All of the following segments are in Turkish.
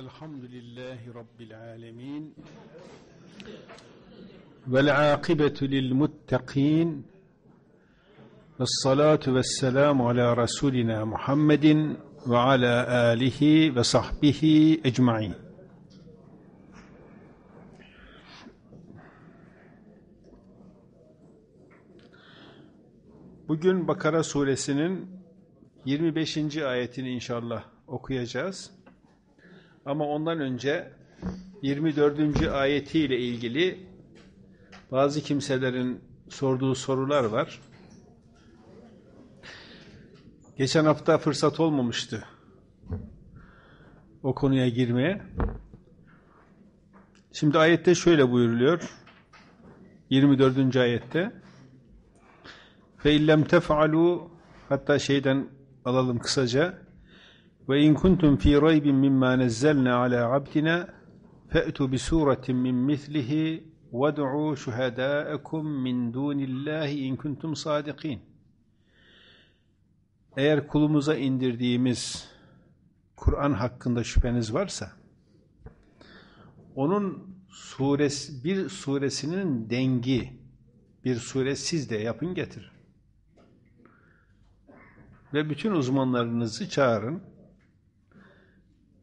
الحمد لله رب العالمين والعاقبة للمتقين والصلاة والسلام على رسولنا محمد وعلى آله وصحبه أجمعين Bugün Bakara suresinin 25. ayetini inşallah okuyacağız. Ama ondan önce 24. ayetiyle ilgili bazı kimselerin sorduğu sorular var. Geçen hafta fırsat olmamıştı o konuya girmeye. Şimdi ayette şöyle buyuruluyor. 24. ayette ve illem tefalu hatta şeyden alalım kısaca ve in kuntum fi raybin mimma nazzalna ala abdina fa'tu bi suratin min mislihi وَدْعُوا شُهَدَاءَكُمْ مِنْ دُونِ اللّٰهِ اِنْ كُنْتُمْ صَادِقِينَ Eğer kulumuza indirdiğimiz Kur'an hakkında şüpheniz varsa, onun suresi, bir suresinin dengi, bir sure siz de yapın getir Ve bütün uzmanlarınızı çağırın.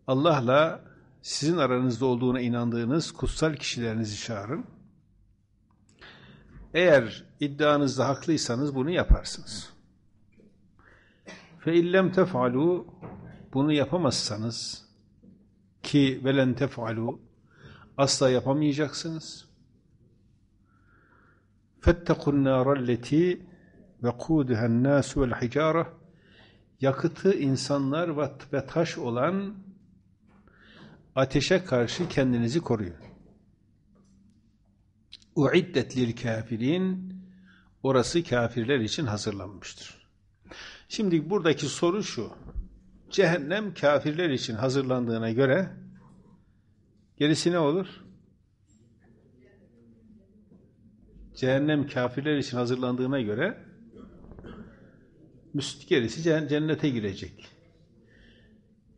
Allah'la sizin aranızda olduğuna inandığınız kutsal kişilerinizi çağırın. Eğer iddianızda haklıysanız bunu yaparsınız. Fe illem tefalu bunu yapamazsanız ki velen tefalu asla yapamayacaksınız. Fettekun nârelleti ve kûdühen nâsü vel hicâre yakıtı insanlar ve taş olan ateşe karşı kendinizi koruyun. Uiddet lil kafirin orası kafirler için hazırlanmıştır. Şimdi buradaki soru şu. Cehennem kafirler için hazırlandığına göre gerisi ne olur? Cehennem kafirler için hazırlandığına göre gerisi cennete girecek.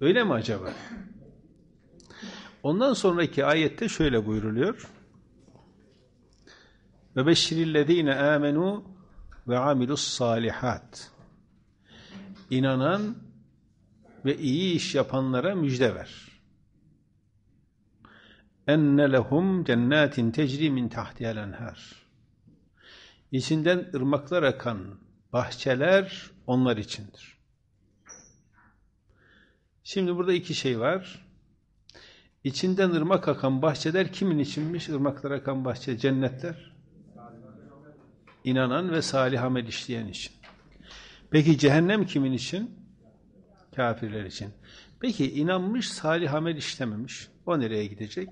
Öyle mi acaba? Ondan sonraki ayette şöyle buyuruluyor. Ve beşirillezine amenu ve amilus salihat. İnanan ve iyi iş yapanlara müjde ver. Enne lehum cennetin tecri min tahtiyel enher. İçinden ırmaklar akan bahçeler onlar içindir. Şimdi burada iki şey var. İçinden ırmak akan bahçeler kimin içinmiş? Irmaklar akan bahçe cennetler. İnanan ve salih amel işleyen için. Peki cehennem kimin için? Kafirler için. Peki inanmış salih amel işlememiş. O nereye gidecek?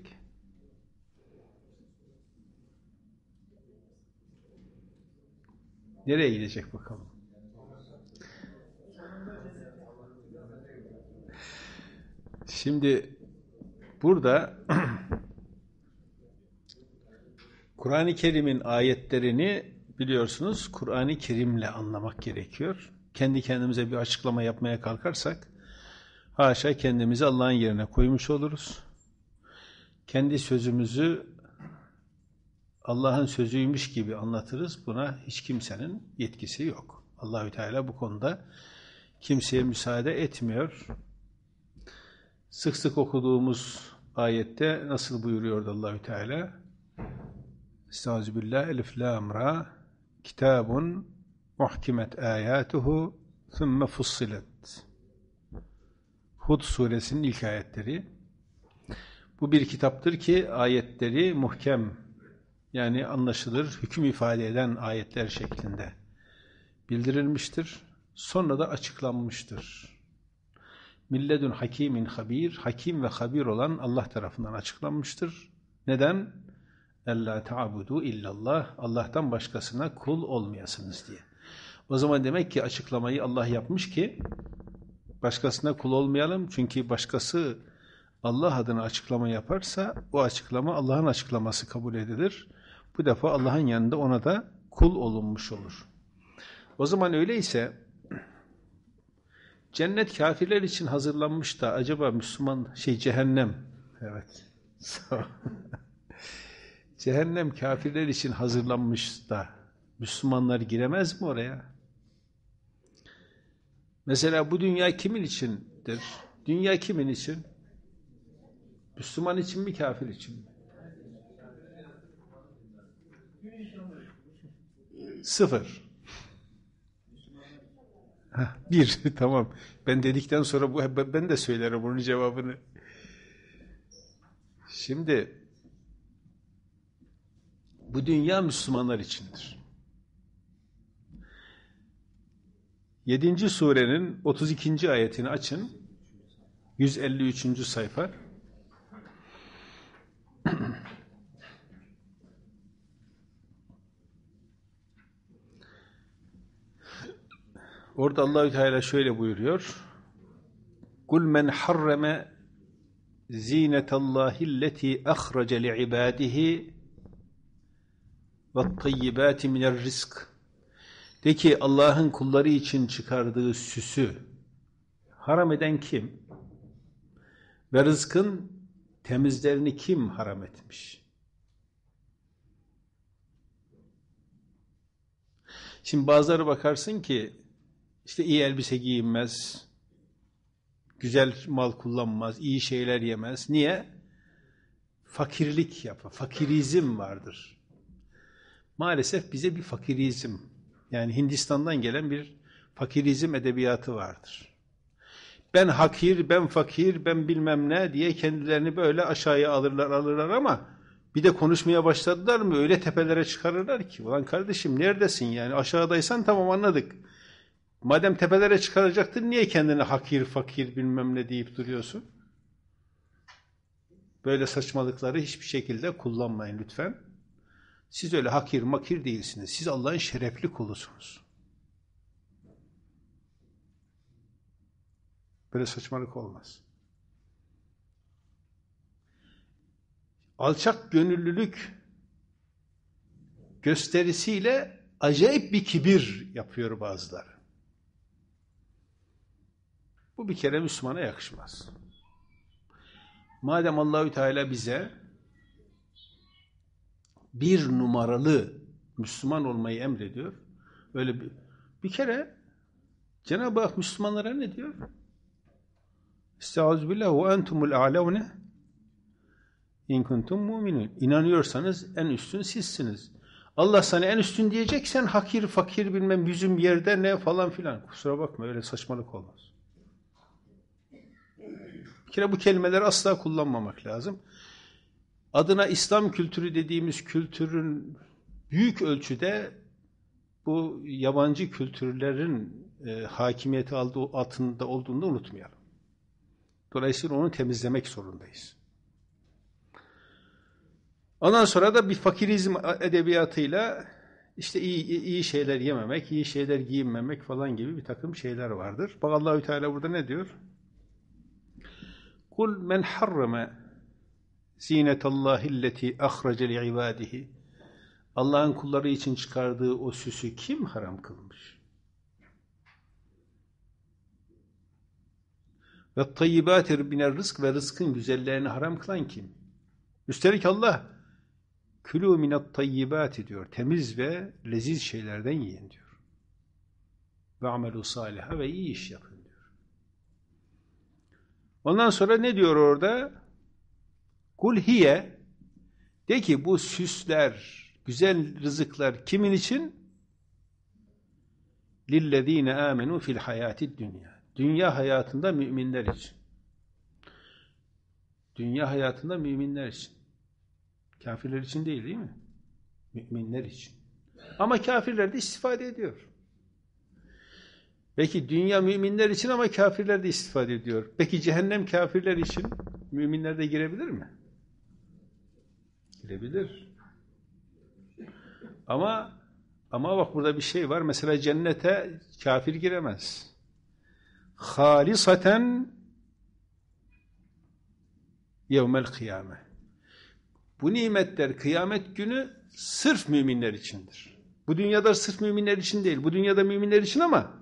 Nereye gidecek bakalım? Şimdi burada Kur'an-ı Kerim'in ayetlerini biliyorsunuz Kur'an-ı Kerim'le anlamak gerekiyor. Kendi kendimize bir açıklama yapmaya kalkarsak haşa kendimizi Allah'ın yerine koymuş oluruz. Kendi sözümüzü Allah'ın sözüymüş gibi anlatırız. Buna hiç kimsenin yetkisi yok. Allahü Teala bu konuda kimseye müsaade etmiyor sık sık okuduğumuz ayette nasıl buyuruyor Allahü Teala? Estağfirullah elif lam ra kitabun muhkimet ayatuhu thumma fussilet. Hud suresinin ilk ayetleri. Bu bir kitaptır ki ayetleri muhkem yani anlaşılır, hüküm ifade eden ayetler şeklinde bildirilmiştir. Sonra da açıklanmıştır milledün hakimin habir, hakim ve habir olan Allah tarafından açıklanmıştır. Neden? Ella ta'budu illallah, Allah'tan başkasına kul olmayasınız diye. O zaman demek ki açıklamayı Allah yapmış ki başkasına kul olmayalım. Çünkü başkası Allah adına açıklama yaparsa o açıklama Allah'ın açıklaması kabul edilir. Bu defa Allah'ın yanında ona da kul olunmuş olur. O zaman öyleyse Cennet kafirler için hazırlanmış da acaba Müslüman şey cehennem. Evet. cehennem kafirler için hazırlanmış da Müslümanlar giremez mi oraya? Mesela bu dünya kimin içindir? Dünya kimin için? Müslüman için mi kafir için mi? Sıfır. bir, tamam. Ben dedikten sonra bu, ben de söylerim bunun cevabını. Şimdi bu dünya Müslümanlar içindir. 7. surenin 32. ayetini açın. 153. sayfa. Orada Allahü Teala şöyle buyuruyor. Kul men harrame zinetallahi leti ahrace li ibadihi ve tayyibati minel rizk. De ki Allah'ın kulları için çıkardığı süsü haram eden kim? Ve rızkın temizlerini kim haram etmiş? Şimdi bazıları bakarsın ki işte iyi elbise giyinmez, güzel mal kullanmaz, iyi şeyler yemez. Niye? Fakirlik yapar, fakirizm vardır. Maalesef bize bir fakirizm, yani Hindistan'dan gelen bir fakirizm edebiyatı vardır. Ben hakir, ben fakir, ben bilmem ne diye kendilerini böyle aşağıya alırlar alırlar ama bir de konuşmaya başladılar mı öyle tepelere çıkarırlar ki. Ulan kardeşim neredesin yani aşağıdaysan tamam anladık. Madem tepelere çıkaracaktın niye kendini hakir fakir bilmem ne deyip duruyorsun? Böyle saçmalıkları hiçbir şekilde kullanmayın lütfen. Siz öyle hakir makir değilsiniz. Siz Allah'ın şerefli kulusunuz. Böyle saçmalık olmaz. Alçak gönüllülük gösterisiyle acayip bir kibir yapıyor bazıları. Bu bir kere Müslümana yakışmaz. Madem Allahü Teala bize bir numaralı Müslüman olmayı emrediyor. Öyle bir, bir kere Cenab-ı Hak Müslümanlara ne diyor? Estağfirullah ve entumul a'levne in kuntum mu'minun. İnanıyorsanız en üstün sizsiniz. Allah sana en üstün diyeceksen hakir, fakir bilmem yüzüm yerde ne falan filan. Kusura bakma öyle saçmalık olmaz. Bir kere bu kelimeleri asla kullanmamak lazım. Adına İslam kültürü dediğimiz kültürün büyük ölçüde bu yabancı kültürlerin e, hakimiyeti aldığı altında olduğunu unutmayalım. Dolayısıyla onu temizlemek zorundayız. Ondan sonra da bir fakirizm edebiyatıyla işte iyi, iyi şeyler yememek, iyi şeyler giyinmemek falan gibi bir takım şeyler vardır. Bak Allahü Teala burada ne diyor? Kul men harrama zinetallahi alleti ahrece li ibadihi. Allah'ın kulları için çıkardığı o süsü kim haram kılmış? Ve tayyibâti rabbine rızk ve rızkın güzellerini haram kılan kim? Üstelik Allah külü minat tayyibâti diyor. Temiz ve leziz şeylerden yiyin diyor. Ve amelü saliha ve iyi iş yapın. Ondan sonra ne diyor orada? kulhiye hiye de ki bu süsler, güzel rızıklar kimin için? Lillezine amenu fil hayati dünya. Dünya hayatında müminler için. Dünya hayatında müminler için. Kafirler için değil değil mi? Müminler için. Ama kafirler de istifade ediyor. Peki dünya müminler için ama kafirler de istifade ediyor. Peki cehennem kafirler için müminler de girebilir mi? Girebilir. Ama ama bak burada bir şey var. Mesela cennete kafir giremez. Halisaten yevmel kıyame. Bu nimetler kıyamet günü sırf müminler içindir. Bu dünyada sırf müminler için değil. Bu dünyada müminler için ama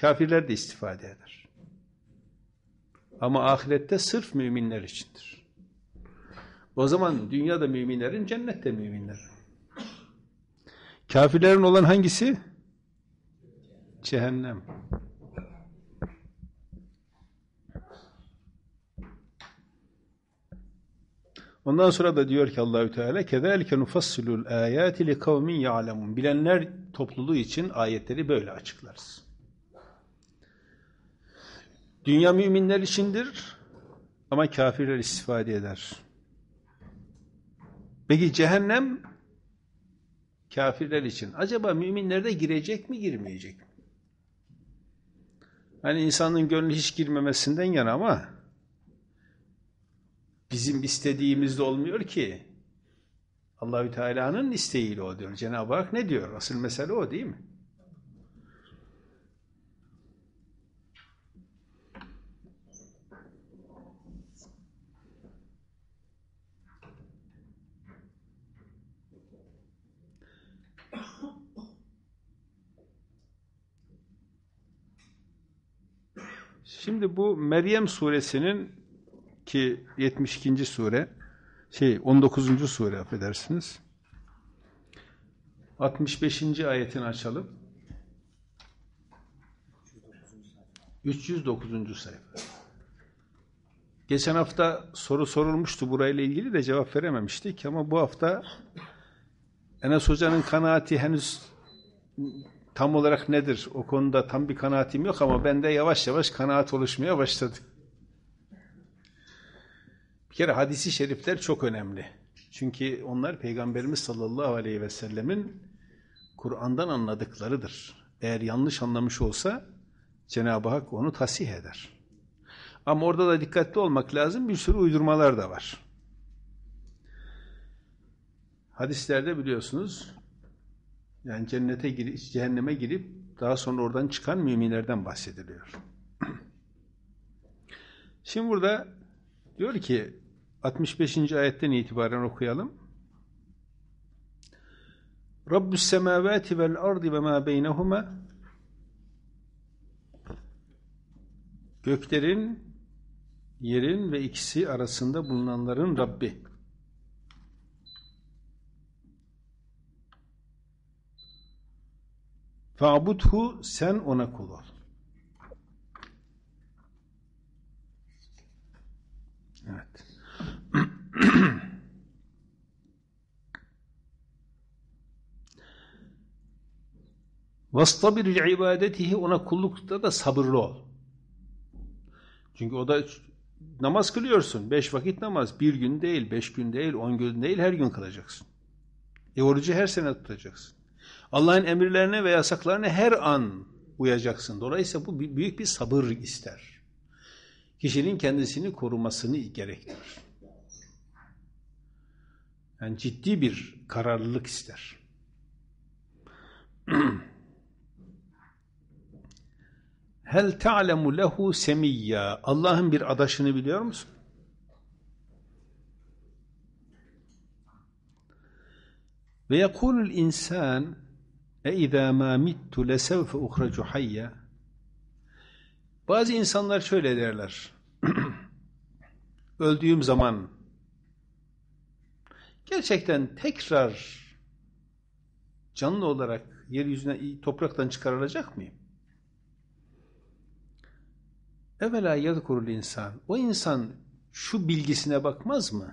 Kafirler de istifade eder. Ama ahirette sırf müminler içindir. O zaman dünyada müminlerin, cennette müminlerin. Kafirlerin olan hangisi? Cehennem. Ondan sonra da diyor ki Allahü Teala "Kezelike nufassilul ayati li kavmin ya'lemun." Bilenler topluluğu için ayetleri böyle açıklarız. Dünya müminler içindir ama kafirler istifade eder. Peki cehennem kafirler için. Acaba müminler de girecek mi girmeyecek mi? Hani insanın gönlü hiç girmemesinden yana ama bizim istediğimiz de olmuyor ki. Allahü Teala'nın isteğiyle o diyor. Cenab-ı Hak ne diyor? Asıl mesele o değil mi? Şimdi bu Meryem suresinin ki 72. sure şey 19. sure affedersiniz. 65. ayetini açalım. 309. sayfa. Geçen hafta soru sorulmuştu burayla ilgili de cevap verememiştik ama bu hafta Enes Hoca'nın kanaati henüz tam olarak nedir? O konuda tam bir kanaatim yok ama bende yavaş yavaş kanaat oluşmaya başladı. Bir kere hadisi şerifler çok önemli. Çünkü onlar Peygamberimiz sallallahu aleyhi ve sellemin Kur'an'dan anladıklarıdır. Eğer yanlış anlamış olsa Cenab-ı Hak onu tasih eder. Ama orada da dikkatli olmak lazım. Bir sürü uydurmalar da var. Hadislerde biliyorsunuz yani cennete girip, cehenneme girip daha sonra oradan çıkan müminlerden bahsediliyor. Şimdi burada diyor ki 65. ayetten itibaren okuyalım. Rabbus semavati vel ardi ve ma beynehuma Göklerin, yerin ve ikisi arasında bulunanların Rabbi. Fa'budhu sen ona kul ol. Evet. Vastabir ibadetihi ona kullukta da sabırlı ol. Çünkü o da namaz kılıyorsun. Beş vakit namaz. Bir gün değil, beş gün değil, on gün değil, her gün kılacaksın. E orucu her sene tutacaksın. Allah'ın emirlerine ve yasaklarına her an uyacaksın. Dolayısıyla bu büyük bir sabır ister. Kişinin kendisini korumasını gerektirir. Yani ciddi bir kararlılık ister. Hel ta'lemu lehu semiyya. Allah'ın bir adaşını biliyor musun? Ve yekulul insan اَاِذَا مَا مِتْتُ لَسَوْفَ اُخْرَجُ Bazı insanlar şöyle derler. Öldüğüm zaman gerçekten tekrar canlı olarak yeryüzüne topraktan çıkarılacak mıyım? Evvela yadkurul insan. O insan şu bilgisine bakmaz mı?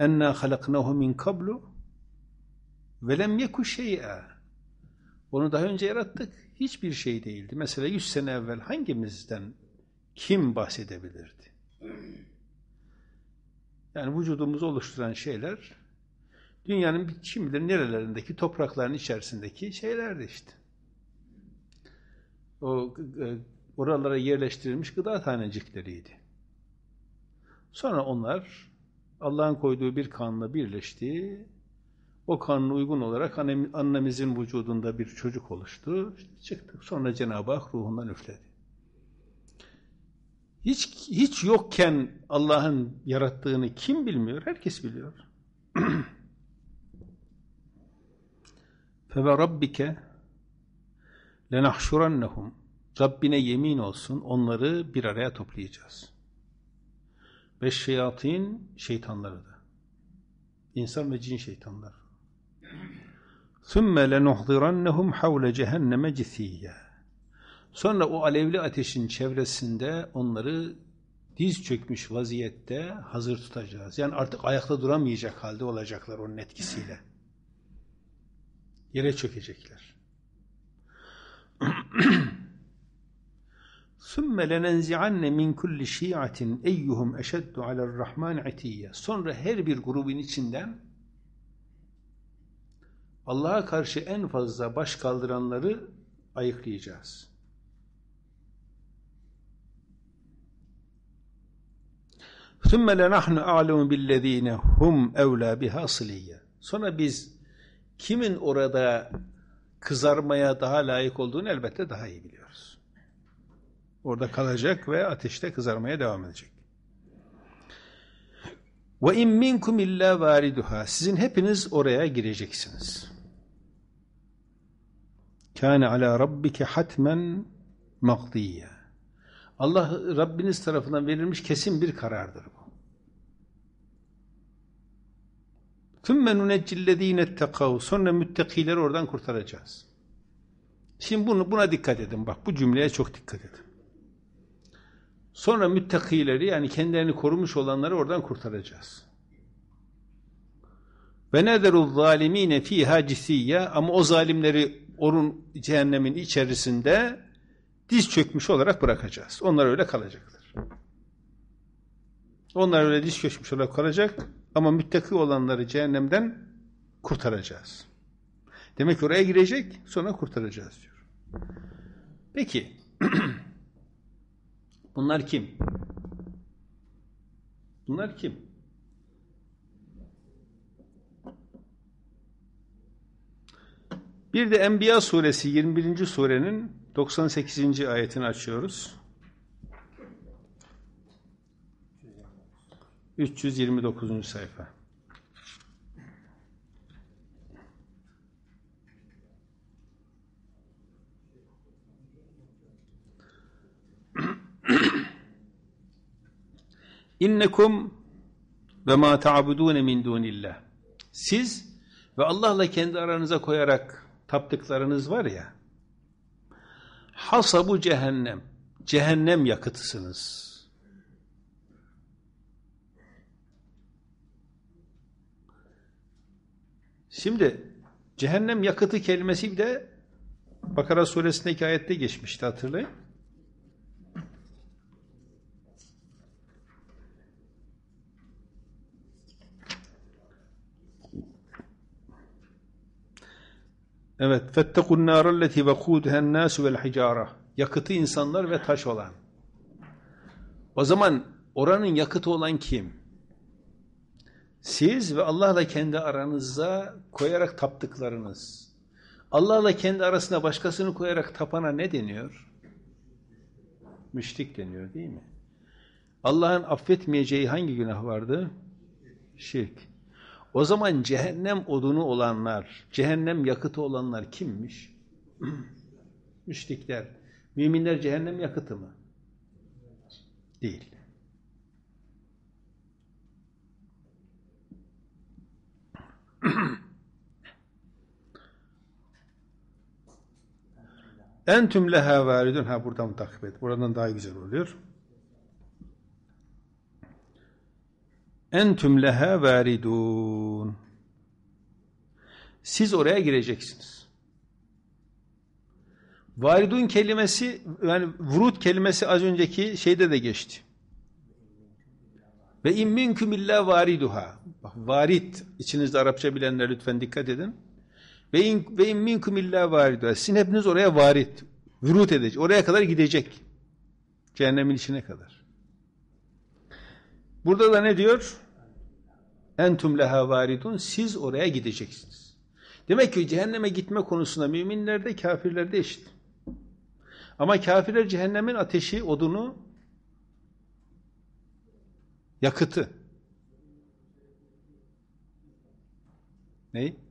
Enna halaknahu min kablu velem yeku şey'e onu daha önce yarattık. Hiçbir şey değildi. Mesela 100 sene evvel hangimizden kim bahsedebilirdi? Yani vücudumuzu oluşturan şeyler dünyanın kim bilir nerelerindeki toprakların içerisindeki şeylerdi işte. O e, oralara yerleştirilmiş gıda tanecikleriydi. Sonra onlar Allah'ın koyduğu bir kanla birleşti o kanuna uygun olarak annemizin vücudunda bir çocuk oluştu. Çıktık. Sonra Cenab-ı Hak ruhundan üfledi. Hiç, hiç yokken Allah'ın yarattığını kim bilmiyor? Herkes biliyor. فَوَرَبِّكَ لَنَحْشُرَنَّهُمْ Rabbine yemin olsun onları bir araya toplayacağız. Ve şeyatin şeytanları da. İnsan ve cin şeytanlar. ثُمَّ لَنُحْضِرَنَّهُمْ حَوْلَ cehenneme جِثِيَّ Sonra o alevli ateşin çevresinde onları diz çökmüş vaziyette hazır tutacağız. Yani artık ayakta duramayacak halde olacaklar onun etkisiyle. Yere çökecekler. ثُمَّ لَنَنْزِعَنَّ مِنْ كُلِّ شِيَعَةٍ اَيُّهُمْ اَشَدُّ عَلَى الرَّحْمَانِ عَتِيَّ Sonra her bir grubun içinden Allah'a karşı en fazla baş kaldıranları ayıklayacağız. ثُمَّ لَنَحْنُ أَعْلَمُ بِالَّذ۪ينَ هُمْ اَوْلَى بِهَا Sonra biz kimin orada kızarmaya daha layık olduğunu elbette daha iyi biliyoruz. Orada kalacak ve ateşte kızarmaya devam edecek. Ve in minkum illa Sizin hepiniz oraya gireceksiniz. Kâne alâ rabbike hatmen makdiyye. Allah Rabbiniz tarafından verilmiş kesin bir karardır bu. ثُمَّ نُنَجِّ الَّذ۪ينَ اتَّقَوْا Sonra müttakileri oradan kurtaracağız. Şimdi bunu, buna dikkat edin. Bak bu cümleye çok dikkat edin. Sonra müttakileri yani kendilerini korumuş olanları oradan kurtaracağız. Ve nederu zalimine fiha cisiyye ama o zalimleri onun cehennemin içerisinde diz çökmüş olarak bırakacağız. Onlar öyle kalacaklar. Onlar öyle diz çökmüş olarak kalacak ama müttaki olanları cehennemden kurtaracağız. Demek ki oraya girecek sonra kurtaracağız diyor. Peki bunlar kim? Bunlar kim? Bir de Enbiya suresi 21. surenin 98. ayetini açıyoruz. 329. sayfa. İnnekum ve ma ta'budun min dunillah. Siz ve Allah'la kendi aranıza koyarak taptıklarınız var ya hasabu cehennem cehennem yakıtısınız. Şimdi cehennem yakıtı kelimesi de Bakara suresindeki ayette geçmişti hatırlayın. Evet. فَاتَّقُوا النَّارَ الَّتِي وَقُودُهَا النَّاسُ وَالْحِجَارَةِ Yakıtı insanlar ve taş olan. O zaman oranın yakıtı olan kim? Siz ve Allah'la kendi aranıza koyarak taptıklarınız. Allah'la kendi arasına başkasını koyarak tapana ne deniyor? Müşrik deniyor değil mi? Allah'ın affetmeyeceği hangi günah vardı? Şirk. O zaman cehennem odunu olanlar, cehennem yakıtı olanlar kimmiş? Müşrikler. Müminler cehennem yakıtı mı? Değil. En Entüm leha varidun. Ha buradan takip et. Buradan daha güzel oluyor. entüm leha varidun. Siz oraya gireceksiniz. Varidun kelimesi yani vurut kelimesi az önceki şeyde de geçti. Ve in minkum illa variduha. Bak varit içinizde Arapça bilenler lütfen dikkat edin. Ve in ve in minkum illa variduha. Sizin hepiniz oraya varit, vurut edecek. Oraya kadar gidecek. Cehennemin içine kadar. Burada da ne diyor? Entum leha varidun. Siz oraya gideceksiniz. Demek ki cehenneme gitme konusunda müminlerde kafirlerde eşit. Ama kafirler cehennemin ateşi, odunu, yakıtı. Neyi?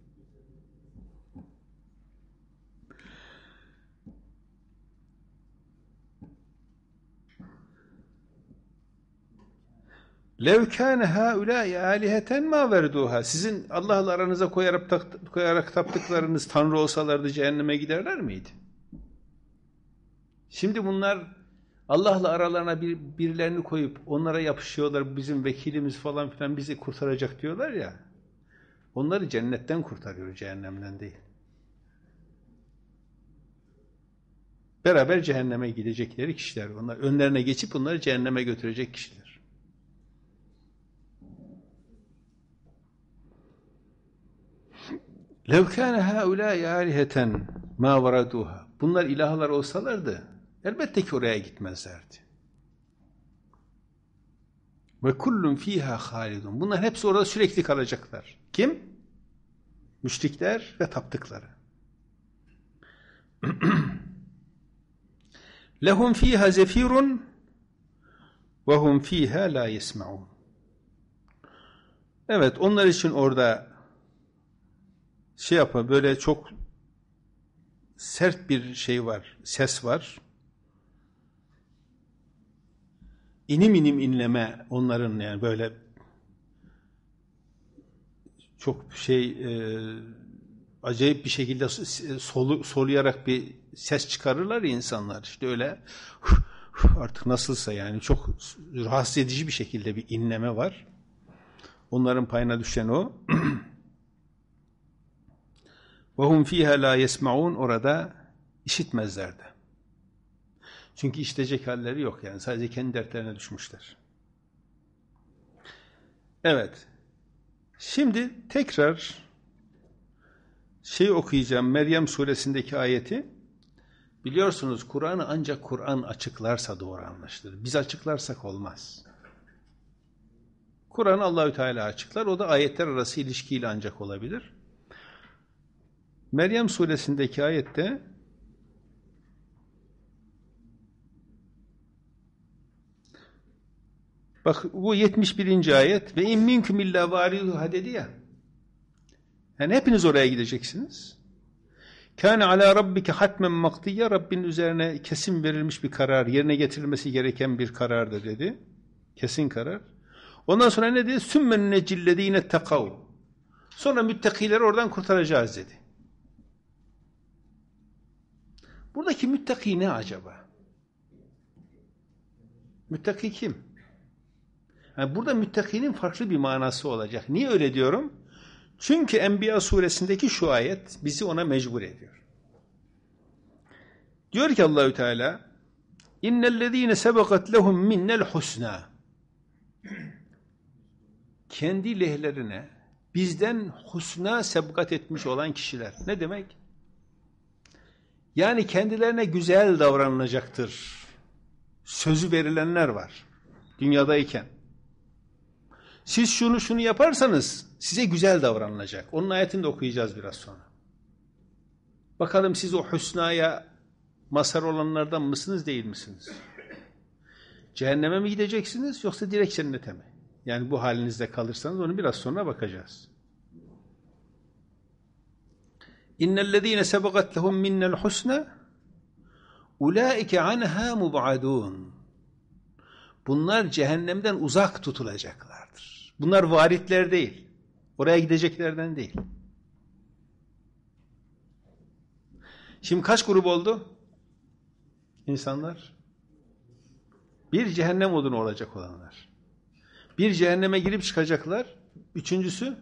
لَوْ كَانَ هَا اُلَٰي آلِهَةً مَا verduha. Sizin Allah'la aranıza koyarak, koyarak taptıklarınız Tanrı olsalardı cehenneme giderler miydi? Şimdi bunlar Allah'la aralarına bir, birilerini koyup onlara yapışıyorlar, bizim vekilimiz falan filan bizi kurtaracak diyorlar ya. Onları cennetten kurtarıyor, cehennemden değil. Beraber cehenneme gidecekleri kişiler. Onlar önlerine geçip onları cehenneme götürecek kişiler. لَوْ كَانَ هَاُلَٰي آلِهَةً مَا وَرَدُوهَا Bunlar ilahlar olsalardı elbette ki oraya gitmezlerdi. Ve kullun fiha halidun. Bunlar hepsi orada sürekli kalacaklar. Kim? Müşrikler ve taptıkları. Lehum fiha zefirun ve hum fiha la yesmaun. Evet onlar için orada şey yapar böyle çok sert bir şey var, ses var. İnim inim inleme onların yani böyle çok şey e, acayip bir şekilde solu, soluyarak bir ses çıkarırlar insanlar. işte öyle artık nasılsa yani çok rahatsız edici bir şekilde bir inleme var. Onların payına düşen o. وَهُمْ ف۪يهَا لَا يَسْمَعُونَ Orada işitmezlerdi. Çünkü işitecek halleri yok yani. Sadece kendi dertlerine düşmüşler. Evet. Şimdi tekrar şey okuyacağım. Meryem suresindeki ayeti. Biliyorsunuz Kur'an'ı ancak Kur'an açıklarsa doğru anlaşılır. Biz açıklarsak olmaz. Kur'an Allahü Teala açıklar. O da ayetler arası ilişkiyle ancak olabilir. Meryem suresindeki ayette Bak bu 71. ayet ve in minkum illa variha dedi ya. Yani hepiniz oraya gideceksiniz. Kâne alâ rabbike hatmen maktiye Rabbin üzerine kesin verilmiş bir karar, yerine getirilmesi gereken bir karardır dedi. Kesin karar. Ondan sonra ne dedi? Sümmen necillediğine tekav. Sonra müttakileri oradan kurtaracağız dedi. Buradaki müttaki ne acaba? Müttaki kim? Yani burada müttakinin farklı bir manası olacak. Niye öyle diyorum? Çünkü Enbiya suresindeki şu ayet bizi ona mecbur ediyor. Diyor ki Allahü Teala innellezine sebekat lehum minnel husna kendi lehlerine bizden husna sebkat etmiş olan kişiler. Ne demek? Yani kendilerine güzel davranılacaktır. Sözü verilenler var. Dünyadayken. Siz şunu şunu yaparsanız size güzel davranılacak. Onun ayetini de okuyacağız biraz sonra. Bakalım siz o hüsnaya masar olanlardan mısınız değil misiniz? Cehenneme mi gideceksiniz yoksa direkt cennete mi? Yani bu halinizde kalırsanız onu biraz sonra bakacağız. İnnellezîne sebegat lehum minnel husne ulaike anha mubadun. Bunlar cehennemden uzak tutulacaklardır. Bunlar varitler değil. Oraya gideceklerden değil. Şimdi kaç grup oldu? İnsanlar. Bir cehennem odunu olacak olanlar. Bir cehenneme girip çıkacaklar. Üçüncüsü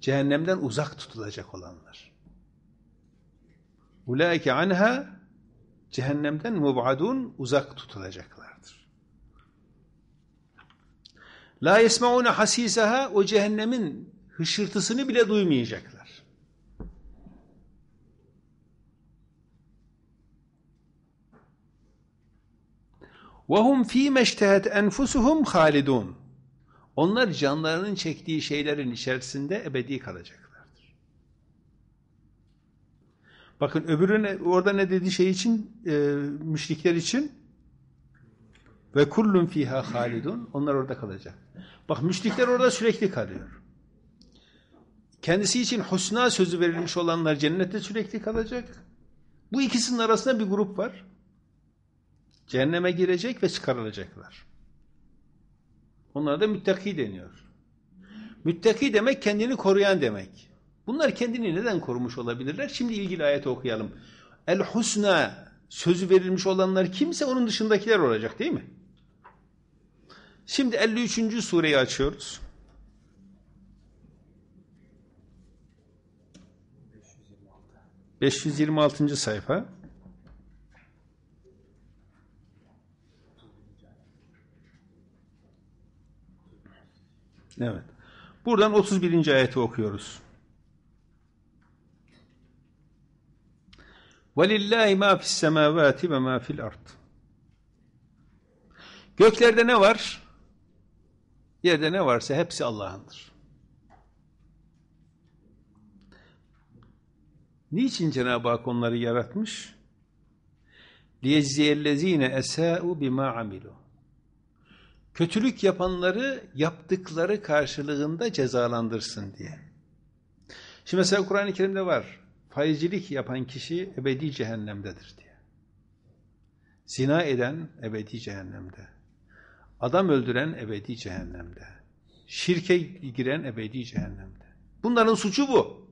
cehennemden uzak tutulacak olanlar. Ulaike anha cehennemden mubadun uzak tutulacaklardır. La yesmaune hasisaha o cehennemin hışırtısını bile duymayacaklar. وَهُمْ fi meştehet enfusuhum خَالِدُونَ Onlar canlarının çektiği şeylerin içerisinde ebedi kalacaklar. Bakın öbürüne orada ne dediği şey için e, müşrikler için ve kullun fiha halidun onlar orada kalacak. Bak müşrikler orada sürekli kalıyor. Kendisi için husna sözü verilmiş olanlar cennette sürekli kalacak. Bu ikisinin arasında bir grup var. Cehenneme girecek ve çıkarılacaklar. Onlara da müttaki deniyor. Müttaki demek kendini koruyan demek. Bunlar kendini neden korumuş olabilirler? Şimdi ilgili ayeti okuyalım. El husna sözü verilmiş olanlar kimse onun dışındakiler olacak değil mi? Şimdi 53. sureyi açıyoruz. 526. sayfa. Evet. Buradan 31. ayeti okuyoruz. وَلِلَّهِ مَا فِي السَّمَاوَاتِ وَمَا فِي الْاَرْضِ Göklerde ne var? Yerde ne varsa hepsi Allah'ındır. Niçin Cenab-ı Hak onları yaratmış? لِيَجْزِيَ الَّذ۪ينَ اَسَاءُ بِمَا عَمِلُوا Kötülük yapanları yaptıkları karşılığında cezalandırsın diye. Şimdi mesela Kur'an-ı Kerim'de var faizcilik yapan kişi ebedi cehennemdedir diye. Zina eden ebedi cehennemde. Adam öldüren ebedi cehennemde. Şirke giren ebedi cehennemde. Bunların suçu bu.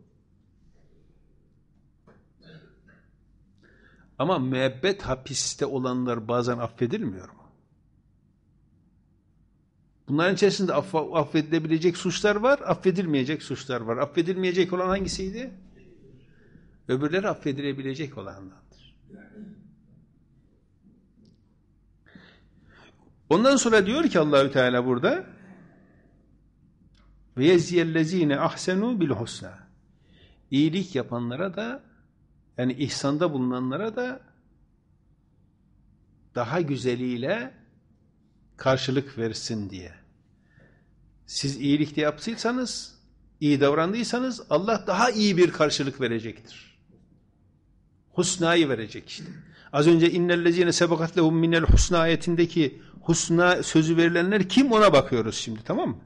Ama müebbet hapiste olanlar bazen affedilmiyor mu? Bunların içerisinde affedilebilecek suçlar var, affedilmeyecek suçlar var. Affedilmeyecek olan hangisiydi? Öbürleri affedilebilecek olandandır. Ondan sonra diyor ki Allahü Teala burada ve yeziyellezine ahsenu bil husna. İyilik yapanlara da yani ihsanda bulunanlara da daha güzeliyle karşılık versin diye. Siz iyilikte yaptıysanız, iyi davrandıysanız Allah daha iyi bir karşılık verecektir. Husna'yı verecek işte. Az önce innellezine sebakat lehum minel husna ayetindeki husna sözü verilenler kim ona bakıyoruz şimdi tamam mı?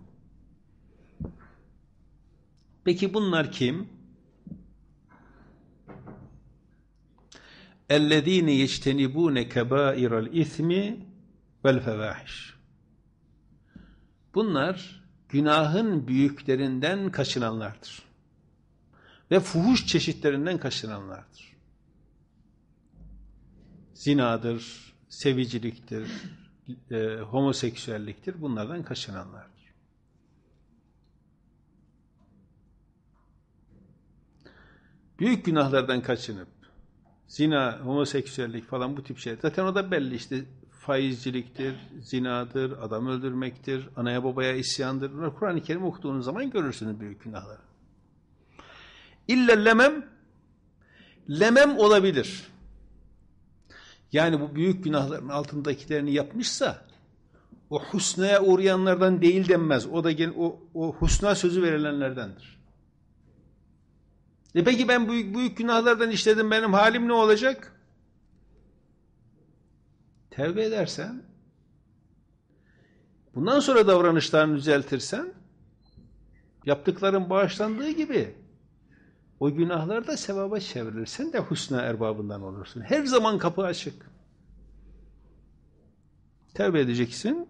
Peki bunlar kim? Ellezine yectenibune kebairal ismi vel fevahiş. Bunlar günahın büyüklerinden kaçınanlardır. Ve fuhuş çeşitlerinden kaçınanlardır zinadır, seviciliktir, e, homoseksüelliktir. Bunlardan kaçınanlardır. Büyük günahlardan kaçınıp zina, homoseksüellik falan bu tip şeyler. Zaten o da belli işte faizciliktir, zinadır, adam öldürmektir, anaya babaya isyandır. Bunlar Kur'an-ı Kerim okuduğunuz zaman görürsünüz büyük günahları. İlle lemem, lemem olabilir yani bu büyük günahların altındakilerini yapmışsa o husnaya uğrayanlardan değil denmez. O da o, o husna sözü verilenlerdendir. E peki ben büyük, büyük günahlardan işledim benim halim ne olacak? Tevbe edersen bundan sonra davranışlarını düzeltirsen yaptıkların bağışlandığı gibi o günahlar da sevaba sen de husna erbabından olursun. Her zaman kapı açık. Tevbe edeceksin.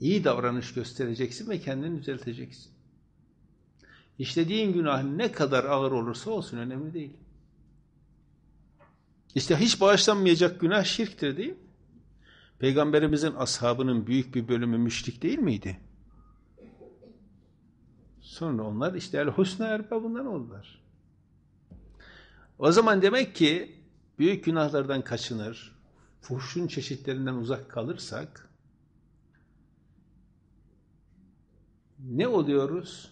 İyi davranış göstereceksin ve kendini düzelteceksin. İşlediğin günah ne kadar ağır olursa olsun önemli değil. İşte hiç bağışlanmayacak günah şirktir değil mi? Peygamberimizin ashabının büyük bir bölümü müşrik değil miydi? Sonra onlar işte el-husna erbabından oldular. O zaman demek ki büyük günahlardan kaçınır, fuhşun çeşitlerinden uzak kalırsak ne oluyoruz?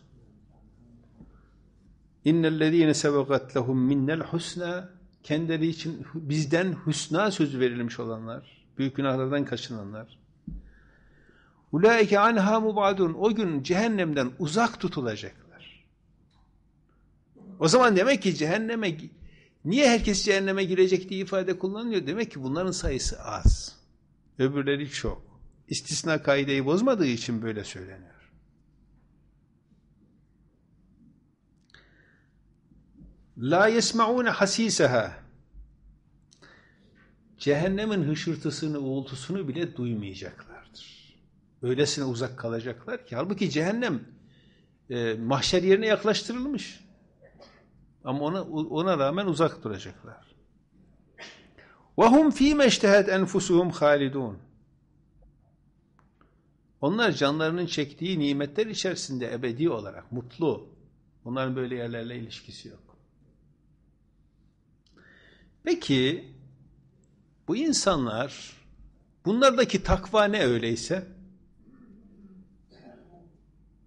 İnnellezîne sebegat lehum minnel husna kendileri için bizden husna sözü verilmiş olanlar, büyük günahlardan kaçınanlar Ulaike anha mubadun. O gün cehennemden uzak tutulacaklar. O zaman demek ki cehenneme niye herkes cehenneme girecek diye ifade kullanılıyor? Demek ki bunların sayısı az. Öbürleri çok. İstisna kaideyi bozmadığı için böyle söyleniyor. La yesmaune hasisaha, Cehennemin hışırtısını, uğultusunu bile duymayacaklar. Öylesine uzak kalacaklar ki. Halbuki cehennem e, mahşer yerine yaklaştırılmış. Ama ona, ona rağmen uzak duracaklar. وَهُمْ ف۪ي مَشْتَهَدْ اَنْفُسُهُمْ خَالِدُونَ Onlar canlarının çektiği nimetler içerisinde ebedi olarak mutlu. Onların böyle yerlerle ilişkisi yok. Peki bu insanlar bunlardaki takva ne öyleyse?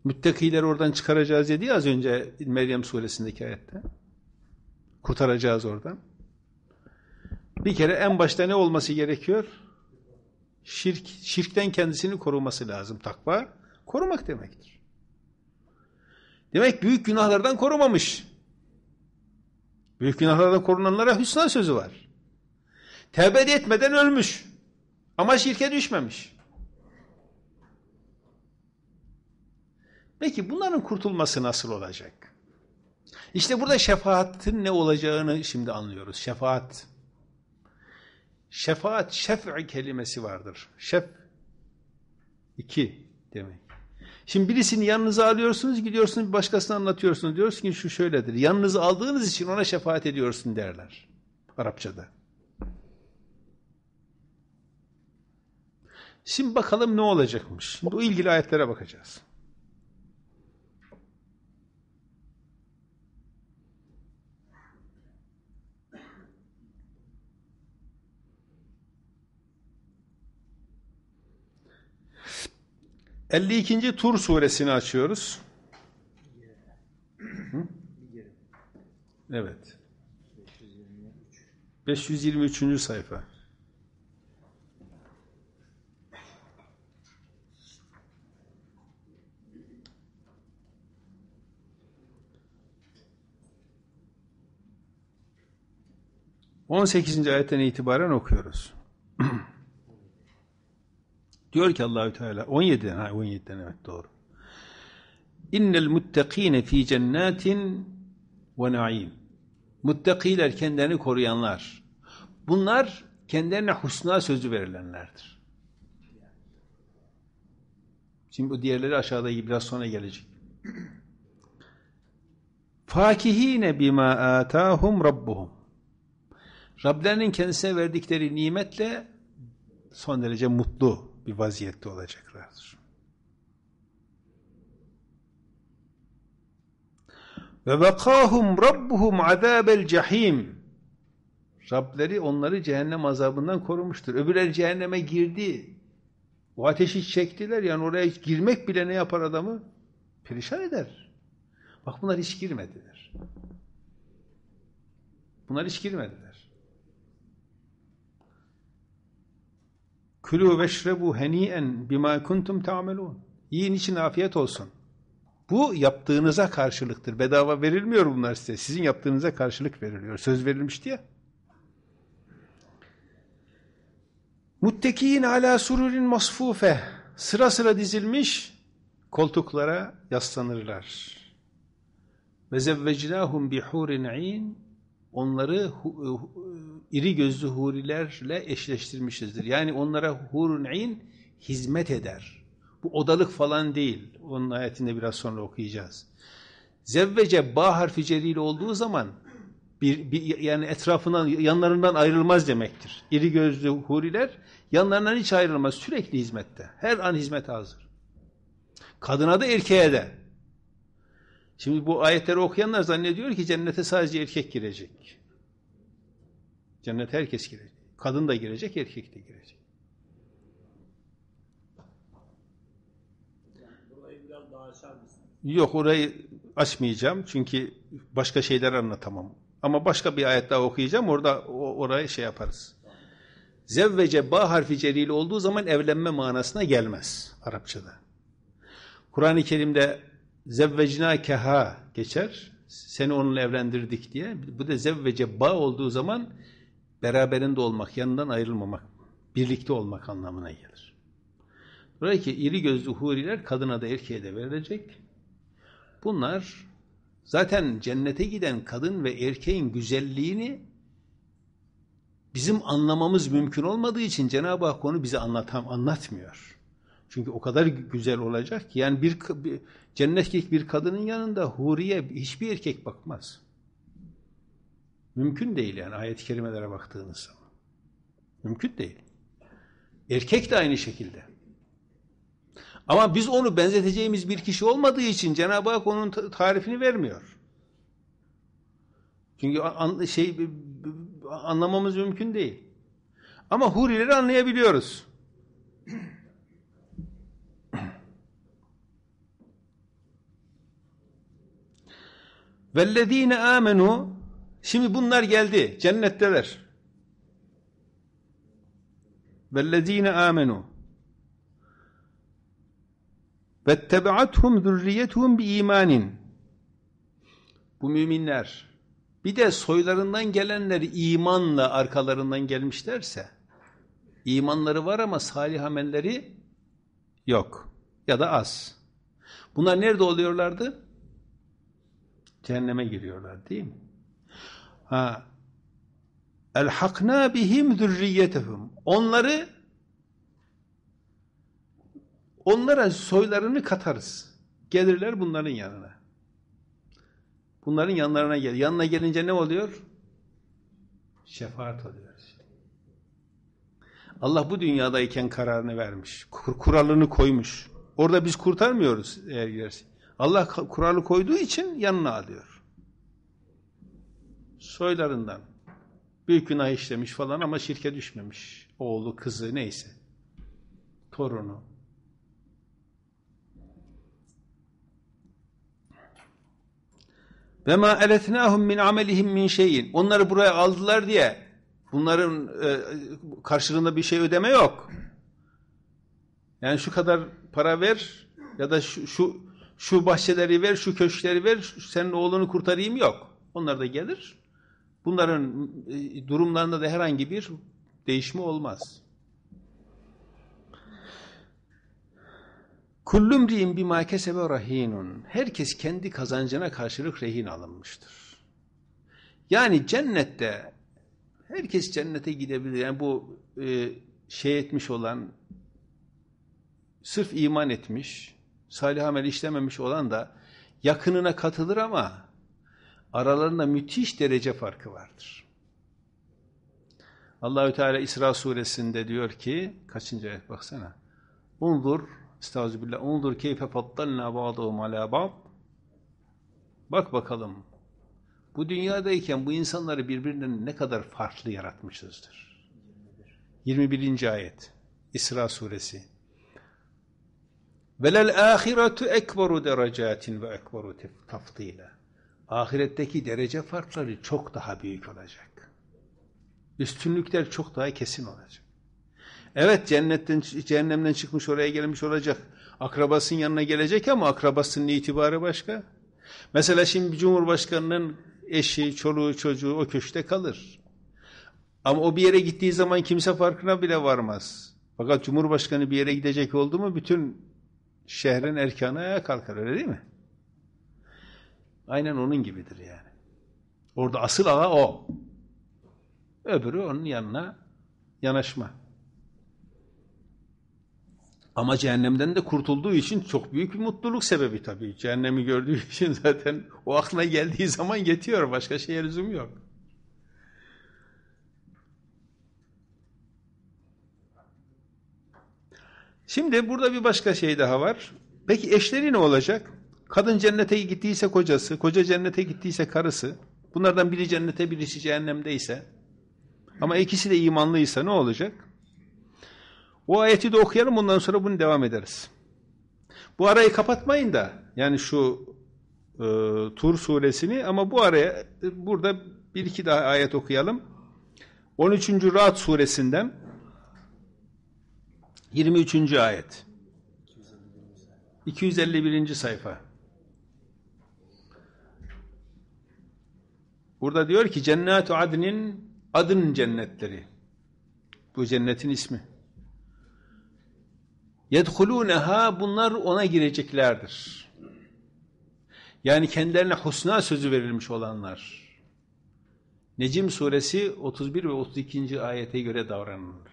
Müttakileri oradan çıkaracağız dedi ya az önce Meryem suresindeki ayette. Kurtaracağız oradan. Bir kere en başta ne olması gerekiyor? Şirk, şirkten kendisini koruması lazım. Takva korumak demektir. Demek büyük günahlardan korumamış. Büyük günahlardan korunanlara hüsna sözü var. Tevbe etmeden ölmüş. Ama şirke düşmemiş. Peki bunların kurtulması nasıl olacak? İşte burada şefaatin ne olacağını şimdi anlıyoruz. Şefaat. Şefaat, şef'i kelimesi vardır. Şef, iki demek. Şimdi birisini yanınıza alıyorsunuz, gidiyorsunuz bir başkasına anlatıyorsunuz. Diyorsun ki şu şöyledir. Yanınıza aldığınız için ona şefaat ediyorsun derler. Arapçada. Şimdi bakalım ne olacakmış. Bu ilgili ayetlere bakacağız. 52. Tur suresini açıyoruz. Evet. 523. sayfa. On sekizinci ayetten itibaren okuyoruz. Diyor ki Allahü Teala 17'den ha 17'den evet doğru. İnnel muttakine fi cennetin ve naim. Muttakiler kendilerini koruyanlar. Bunlar kendilerine husna sözü verilenlerdir. Şimdi bu diğerleri aşağıda biraz sonra gelecek. Fakihine bima atahum rabbuhum. Rablerinin kendisine verdikleri nimetle son derece mutlu bir vaziyette olacaklardır. Ve vakahum rabbuhum azabel cehim, Rableri onları cehennem azabından korumuştur. Öbürler cehenneme girdi. O ateşi çektiler yani oraya hiç girmek bile ne yapar adamı? Perişan eder. Bak bunlar hiç girmediler. Bunlar hiç girmediler. Külü veşrebu heniyen bima kuntum ta'melun. Yiyin için afiyet olsun. Bu yaptığınıza karşılıktır. Bedava verilmiyor bunlar size. Sizin yaptığınıza karşılık veriliyor. Söz verilmiş diye. Muttekiyin ala sururin masfufe. Sıra sıra dizilmiş koltuklara yaslanırlar. Ve zevvecnâhum bihurin in onları e, e, iri gözlü hurilerle eşleştirmişizdir. Yani onlara hurun in hizmet eder. Bu odalık falan değil. Onun ayetinde biraz sonra okuyacağız. Zevvece ba harfi celiyle olduğu zaman bir, bir yani etrafından yanlarından ayrılmaz demektir. İri gözlü huriler yanlarından hiç ayrılmaz. Sürekli hizmette. Her an hizmet hazır. Kadına da erkeğe de. Şimdi bu ayetleri okuyanlar zannediyor ki cennete sadece erkek girecek. Cennete herkes girecek. Kadın da girecek, erkek de girecek. Yok orayı açmayacağım çünkü başka şeyler anlatamam. Ama başka bir ayet daha okuyacağım orada orayı şey yaparız. Zevvece ba harfi celil olduğu zaman evlenme manasına gelmez Arapçada. Kur'an-ı Kerim'de zevvecnâkeha geçer. Seni onunla evlendirdik diye. Bu da zevvece bağ olduğu zaman beraberinde olmak, yanından ayrılmamak, birlikte olmak anlamına gelir. Dolayısıyla iri gözlü huriler kadına da erkeğe de verilecek. Bunlar zaten cennete giden kadın ve erkeğin güzelliğini bizim anlamamız mümkün olmadığı için Cenab-ı Hak onu bize anlatam, anlatmıyor. Çünkü o kadar güzel olacak ki yani bir, bir cennetlik bir kadının yanında huriye hiçbir erkek bakmaz. Mümkün değil yani ayet-i kerimelere baktığınız zaman. Mümkün değil. Erkek de aynı şekilde. Ama biz onu benzeteceğimiz bir kişi olmadığı için Cenab-ı Hak onun tarifini vermiyor. Çünkü an, şey anlamamız mümkün değil. Ama hurileri anlayabiliyoruz. Vellezine amenu şimdi bunlar geldi cennetteler. Vellezine amenu vettebaatuhum zurriyetuhum bi imanin bu müminler bir de soylarından gelenler imanla arkalarından gelmişlerse imanları var ama salih amelleri yok ya da az. Bunlar nerede oluyorlardı? Cehenneme giriyorlar değil mi? Ha. Elhakna bihim zürriyetuhum. Onları onlara soylarını katarız. Gelirler bunların yanına. Bunların yanlarına gel. Yanına gelince ne oluyor? Şefaat oluyor. Allah bu dünyadayken kararını vermiş. Kuralını koymuş. Orada biz kurtarmıyoruz eğer gidersin. Allah kuralı koyduğu için yanına alıyor. Soylarından büyük günah işlemiş falan ama şirke düşmemiş. Oğlu, kızı neyse. Torunu. Ve ma eletnahum min amelihim min şeyin. Onları buraya aldılar diye bunların e, karşılığında bir şey ödeme yok. Yani şu kadar para ver ya da şu, şu şu bahçeleri ver, şu köşkleri ver, senin oğlunu kurtarayım yok. Onlar da gelir. Bunların e, durumlarında da herhangi bir değişme olmaz. Kullum ri'in bima kesebe rahinun. Herkes kendi kazancına karşılık rehin alınmıştır. Yani cennette herkes cennete gidebilir. Yani bu e, şey etmiş olan sırf iman etmiş, salih amel işlememiş olan da yakınına katılır ama aralarında müthiş derece farkı vardır. Allahü Teala İsra suresinde diyor ki kaçıncı ayet baksana. undur, estağfirullah undur keyfe fattalna ba'dahum ala ba'd. Bak bakalım. Bu dünyadayken bu insanları birbirinden ne kadar farklı yaratmışızdır. 21. ayet İsra suresi. Velel ahiretu ekberu derecatin ve ekberu tafdila. Ahiretteki derece farkları çok daha büyük olacak. Üstünlükler çok daha kesin olacak. Evet cennetten cehennemden çıkmış oraya gelmiş olacak. Akrabasının yanına gelecek ama akrabasının itibarı başka. Mesela şimdi Cumhurbaşkanının eşi, çoluğu, çocuğu o köşte kalır. Ama o bir yere gittiği zaman kimse farkına bile varmaz. Fakat Cumhurbaşkanı bir yere gidecek oldu mu bütün şehrin erkanı ayağa kalkar öyle değil mi? Aynen onun gibidir yani. Orada asıl ağa o. Öbürü onun yanına yanaşma. Ama cehennemden de kurtulduğu için çok büyük bir mutluluk sebebi tabii. Cehennemi gördüğü için zaten o aklına geldiği zaman yetiyor. Başka şeye lüzum yok. Şimdi burada bir başka şey daha var. Peki eşleri ne olacak? Kadın cennete gittiyse kocası, koca cennete gittiyse karısı, bunlardan biri cennete birisi cehennemdeyse ama ikisi de imanlıysa ne olacak? O ayeti de okuyalım ondan sonra bunu devam ederiz. Bu arayı kapatmayın da yani şu e, Tur suresini ama bu araya e, burada bir iki daha ayet okuyalım. 13. Rahat suresinden 23. ayet 251. sayfa Burada diyor ki cennetu adnin adın cennetleri. Bu cennetin ismi. Yedhulûneha bunlar ona gireceklerdir. Yani kendilerine husna sözü verilmiş olanlar. Necim suresi 31 ve 32. ayete göre davranılır.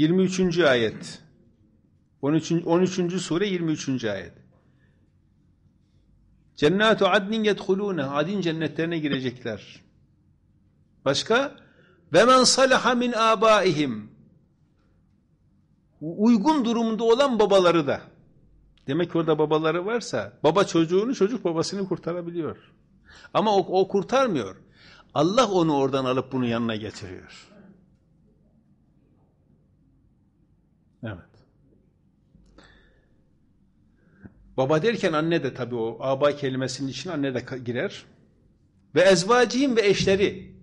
23. ayet. 13. 13. sure 23. ayet. Cennatu adnin yedhulûne. Adin cennetlerine girecekler. Başka? Ve men salaha min abaihim. Uygun durumda olan babaları da. Demek ki orada babaları varsa, baba çocuğunu, çocuk babasını kurtarabiliyor. Ama o, o kurtarmıyor. Allah onu oradan alıp bunu yanına getiriyor. Baba derken anne de tabii o aba kelimesinin içine anne de girer. Ve ezvacihim ve eşleri.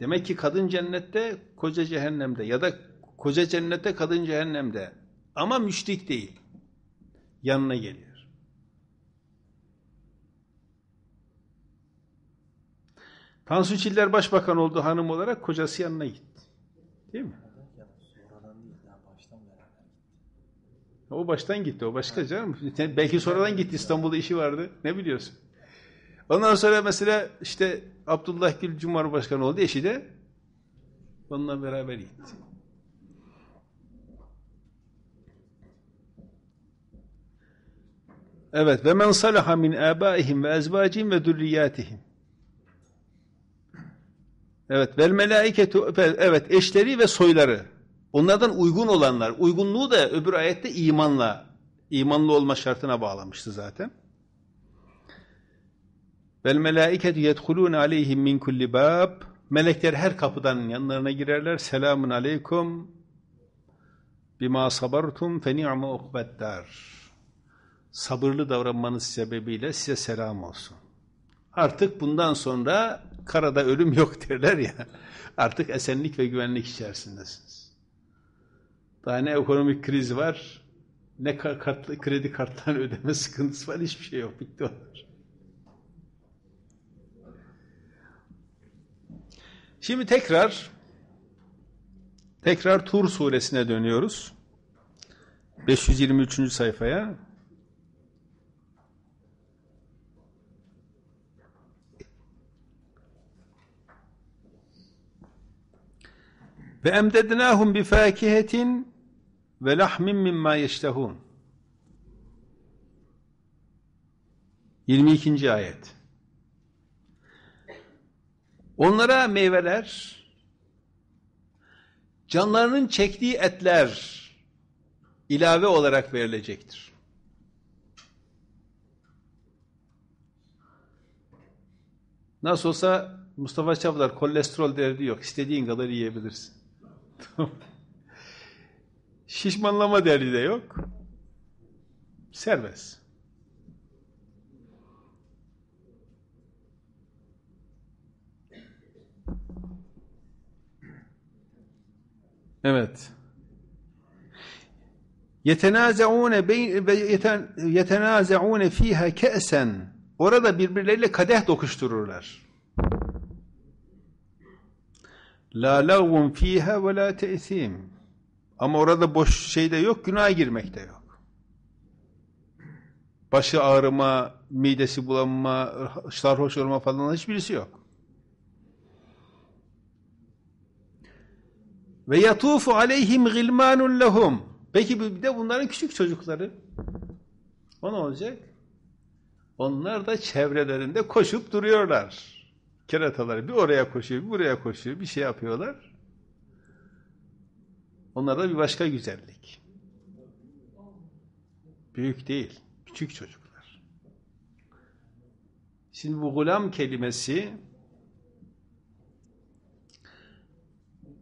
Demek ki kadın cennette, koca cehennemde ya da koca cennette, kadın cehennemde. Ama müşrik değil. Yanına geliyor. Tansu Çiller başbakan oldu hanım olarak kocası yanına gitti. Değil mi? O baştan gitti. O başka canım. Belki sonradan gitti. Şey İstanbul'da işi vardı. Ne biliyorsun? Ondan sonra mesela işte Abdullah Gül Cumhurbaşkanı oldu. Eşi de onunla beraber gitti. Evet ve men salaha min abaihim ve ezvacihim ve zürriyatihim. Evet vel melaiketu evet eşleri ve soyları. Onlardan uygun olanlar, uygunluğu da öbür ayette imanla, imanlı olma şartına bağlamıştı zaten. Vel melâiketu yedhulûne aleyhim min kulli bâb. Melekler her kapıdan yanlarına girerler. Selamun aleykum bima sabartum fe ni'me ukbeddar. Sabırlı davranmanız sebebiyle size selam olsun. Artık bundan sonra karada ölüm yok derler ya. Artık esenlik ve güvenlik içerisindesiniz. Daha ne ekonomik kriz var, ne kartlı, kredi kartları ödeme sıkıntısı var, hiçbir şey yok. Bitti onlar. Şimdi tekrar tekrar Tur suresine dönüyoruz. 523. sayfaya. Ve emdednahum bi fakihetin ve lahmin mimma yeştehun. 22. ayet. Onlara meyveler, canlarının çektiği etler ilave olarak verilecektir. Nasıl olsa Mustafa Çavdar kolesterol derdi yok. İstediğin kadar yiyebilirsin. Şişmanlama derdi de yok. Serbest. Evet. Yetenazeune yetenazeune fiha ke'sen. Orada birbirleriyle kadeh dokuştururlar. La lagvun fiha ve la te'sim. Ama orada boş şey de yok, günah girmek de yok. Başı ağrıma, midesi bulanma, sarhoş olma falan hiçbirisi yok. Ve yatufu aleyhim gilmanun lehum. Peki bir de bunların küçük çocukları. O ne olacak? Onlar da çevrelerinde koşup duruyorlar. Kerataları bir oraya koşuyor, bir buraya koşuyor, bir şey yapıyorlar. Onlarda bir başka güzellik. Büyük değil, küçük çocuklar. Şimdi bu gulam kelimesi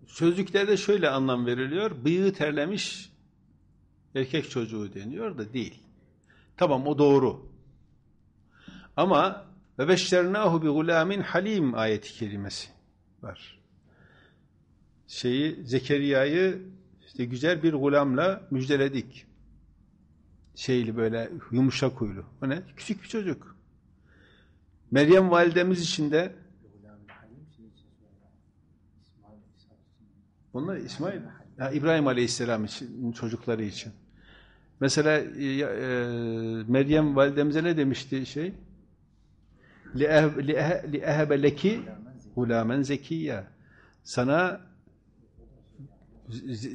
sözlüklerde şöyle anlam veriliyor. Bıyığı terlemiş erkek çocuğu deniyor da değil. Tamam o doğru. Ama ve beşşernahu bi gulamin halim ayeti kelimesi var. Şeyi Zekeriya'yı işte güzel bir gulamla müjdeledik. Şeyli böyle yumuşak huylu. O ne? Küçük bir çocuk. Meryem validemiz için de bunlar İsmail ya İbrahim Aleyhisselam için çocukları için. Mesela e, e, Meryem validemize ne demişti şey? li ehebe leki hulamen zekiyya. Sana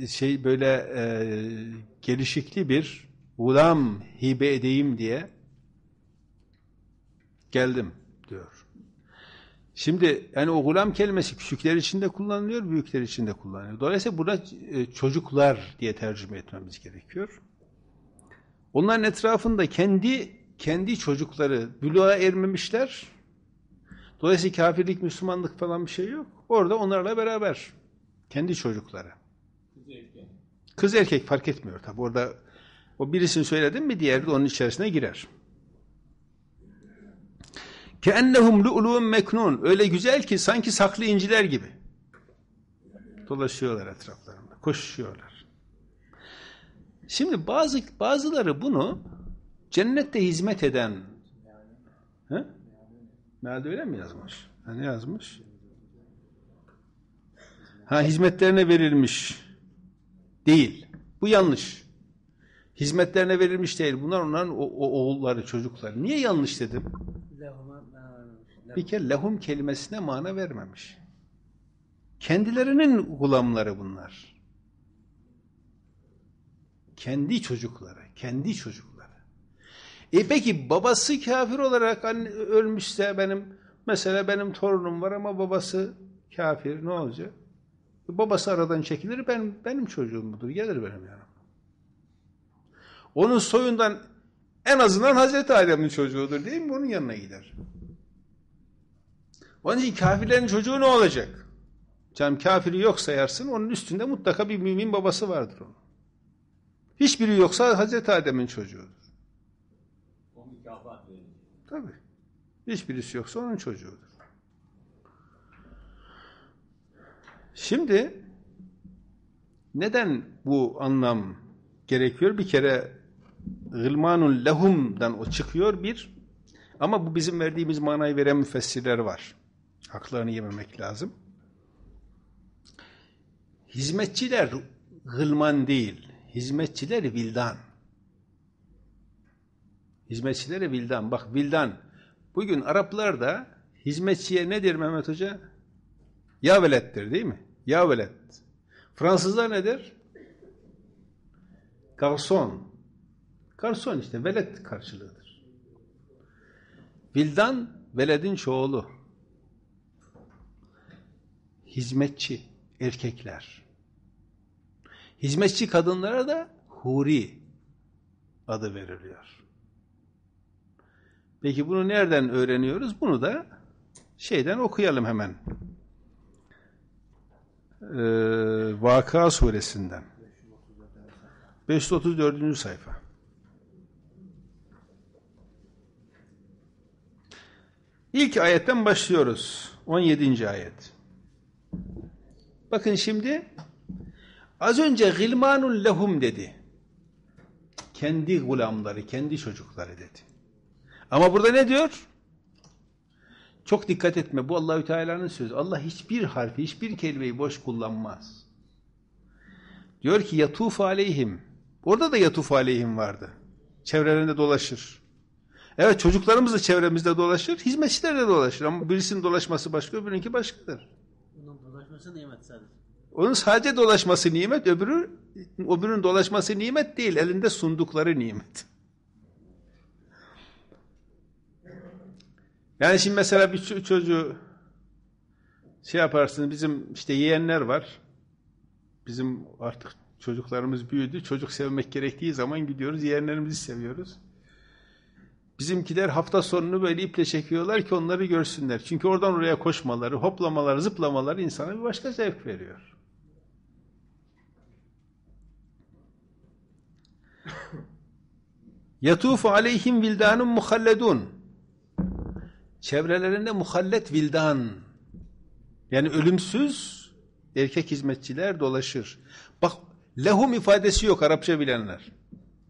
şey böyle e, gelişikli bir ulam hibe edeyim diye geldim diyor. Şimdi yani o gulam kelimesi küçükler için de kullanılıyor, büyükler için de kullanılıyor. Dolayısıyla burada e, çocuklar diye tercüme etmemiz gerekiyor. Onların etrafında kendi kendi çocukları buluğa ermemişler. Dolayısıyla kafirlik, Müslümanlık falan bir şey yok. Orada onlarla beraber kendi çocukları. Kız erkek fark etmiyor tabi orada o birisini söyledin mi diğer de onun içerisine girer. Keennehum lu'lu'un meknun. Öyle güzel ki sanki saklı inciler gibi. Dolaşıyorlar etraflarında, koşuyorlar. Şimdi bazı bazıları bunu cennette hizmet eden he? Mealde öyle mi yazmış? Ha, ne yazmış? Ha hizmetlerine verilmiş değil. Bu yanlış. Hizmetlerine verilmiş değil. Bunlar onların o, o oğulları, çocukları. Niye yanlış dedim? Bir kere lehum kelimesine mana vermemiş. Kendilerinin gulamları bunlar. Kendi çocukları, kendi çocukları. E peki babası kafir olarak anne, ölmüşse benim, mesela benim torunum var ama babası kafir ne olacak? Babası aradan çekilir, ben, benim çocuğum budur, gelir benim yanım. Onun soyundan en azından Hazreti Adem'in çocuğudur değil mi? Onun yanına gider. Onun için kafirlerin çocuğu ne olacak? Canım kafiri yok sayarsın, onun üstünde mutlaka bir mümin babası vardır onun. Hiçbiri yoksa Hazreti Adem'in çocuğudur. Tabii. Hiçbirisi yoksa onun çocuğudur. Şimdi neden bu anlam gerekiyor? Bir kere gılmanun lehum'dan o çıkıyor bir ama bu bizim verdiğimiz manayı veren müfessirler var. Haklarını yememek lazım. Hizmetçiler gılman değil. Hizmetçiler vildan. Hizmetçilere vildan. Bak vildan. Bugün Araplar da hizmetçiye ne der Mehmet Hoca? Ya velettir değil mi? Ya velet. Fransızlar nedir? Garson. Garson işte velet karşılığıdır. Vildan veledin çoğulu. Hizmetçi erkekler. Hizmetçi kadınlara da huri adı veriliyor. Peki bunu nereden öğreniyoruz? Bunu da şeyden okuyalım hemen e, ee, Vaka suresinden 534. sayfa İlk ayetten başlıyoruz. 17. ayet. Bakın şimdi az önce gilmanul lehum dedi. Kendi gulamları, kendi çocukları dedi. Ama burada ne diyor? Çok dikkat etme. Bu Allahü Teala'nın sözü. Allah hiçbir harfi, hiçbir kelimeyi boş kullanmaz. Diyor ki yatuf aleyhim. Orada da yatuf aleyhim vardı. Çevrelerinde dolaşır. Evet çocuklarımız da çevremizde dolaşır, hizmetçiler de dolaşır ama birisinin dolaşması başka, öbürününki başkadır. Onun dolaşması nimet sadece. Onun sadece dolaşması nimet, öbürü öbürünün dolaşması nimet değil, elinde sundukları nimet. Yani şimdi mesela bir çocuğu şey yaparsınız, bizim işte yeğenler var. Bizim artık çocuklarımız büyüdü. Çocuk sevmek gerektiği zaman gidiyoruz, yeğenlerimizi seviyoruz. Bizimkiler hafta sonunu böyle iple çekiyorlar ki onları görsünler. Çünkü oradan oraya koşmaları, hoplamaları, zıplamaları insana bir başka zevk veriyor. Yatufu aleyhim vildanun muhalledun çevrelerinde muhallet vildan yani ölümsüz erkek hizmetçiler dolaşır. Bak lehum ifadesi yok Arapça bilenler.